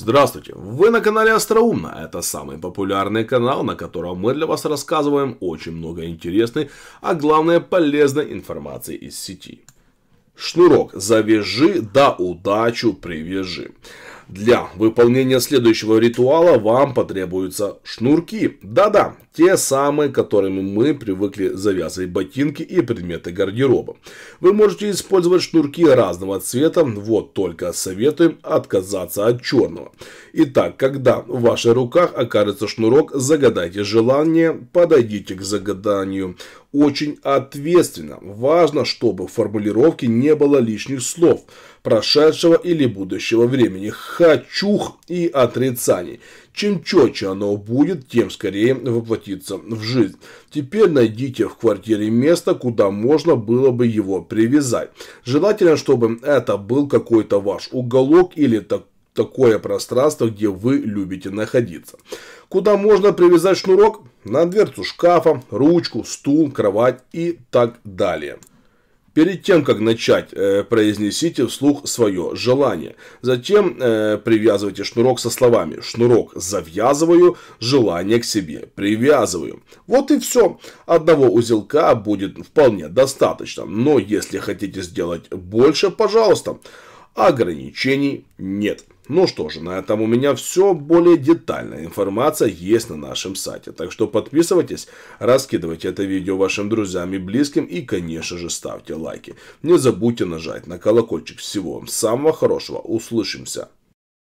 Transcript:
Здравствуйте, вы на канале Остроумно, это самый популярный канал, на котором мы для вас рассказываем очень много интересной, а главное полезной информации из сети. Шнурок завяжи, да удачу привяжи. Для выполнения следующего ритуала вам потребуются шнурки. Да-да, те самые, которыми мы привыкли завязывать ботинки и предметы гардероба. Вы можете использовать шнурки разного цвета, вот только советуем отказаться от черного. Итак, когда в ваших руках окажется шнурок, загадайте желание, подойдите к загаданию очень ответственно. Важно, чтобы в формулировке не было лишних слов прошедшего или будущего времени, хочух и отрицаний. Чем четче оно будет, тем скорее воплотится в жизнь. Теперь найдите в квартире место, куда можно было бы его привязать. Желательно, чтобы это был какой-то ваш уголок или такой такое пространство, где вы любите находиться. Куда можно привязать шнурок? на дверцу шкафа, ручку, стул, кровать и так далее. Перед тем, как начать, э, произнесите вслух свое желание. Затем э, привязывайте шнурок со словами «Шнурок завязываю, желание к себе привязываю». Вот и все. Одного узелка будет вполне достаточно. Но если хотите сделать больше, Пожалуйста ограничений нет. Ну что же, на этом у меня все. Более детальная информация есть на нашем сайте. Так что подписывайтесь, раскидывайте это видео вашим друзьям и близким и, конечно же, ставьте лайки. Не забудьте нажать на колокольчик. Всего вам самого хорошего. Услышимся.